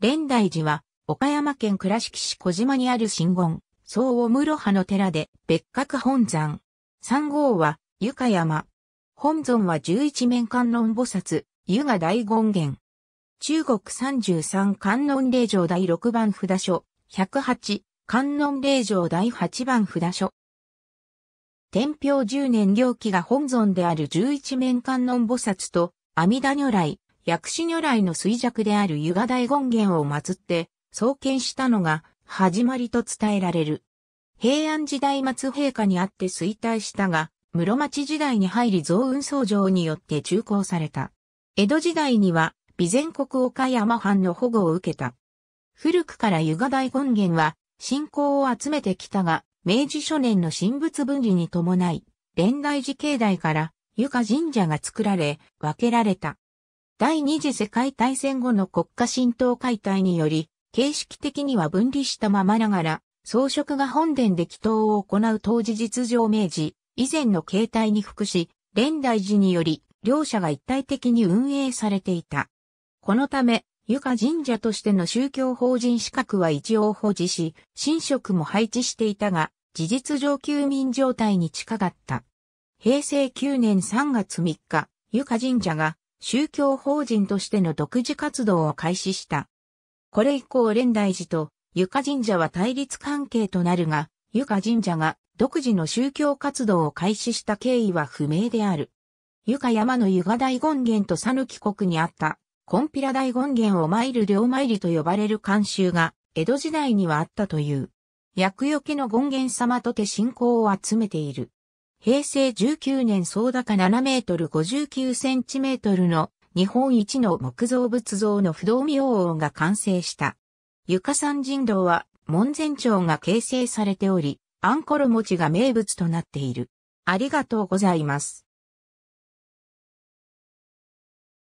蓮台寺は、岡山県倉敷市小島にある神言、総を室派の寺で、別格本山。三号は、湯山。本尊は十一面観音菩薩、湯が大権現。中国三十三観音霊場第六番札所、百八、観音霊場第八番札所。天平十年行基が本尊である十一面観音菩薩と、阿弥陀如来、薬師如来の衰弱である湯河大権現を祀って、創建したのが、始まりと伝えられる。平安時代末陛下にあって衰退したが、室町時代に入り増運僧城によって中興された。江戸時代には、備前国岡山藩の保護を受けた。古くから湯河大権現は、信仰を集めてきたが、明治初年の神仏分離に伴い、連大寺境内から湯河神社が作られ、分けられた。第二次世界大戦後の国家浸透解体により、形式的には分離したままながら、装飾が本殿で祈祷を行う当時実情明治、以前の形態に服し、連大寺により、両者が一体的に運営されていた。このため、床神社としての宗教法人資格は一応保持し、神職も配置していたが、事実上休眠状態に近かった。平成9年3月3日、床神社が宗教法人としての独自活動を開始した。これ以降蓮大寺とゆか神社は対立関係となるが、ゆか神社が独自の宗教活動を開始した経緯は不明である。ゆか山のゆが大権現と讃岐国にあった、コンピラ大権現を参る両参りと呼ばれる慣習が、江戸時代にはあったという。厄除けの権現様とて信仰を集めている。平成19年総高7メートル59センチメートルの日本一の木造仏像の不動明王が完成した。床山人道は門前町が形成されており、アンコロ餅が名物となっている。ありがとうございます。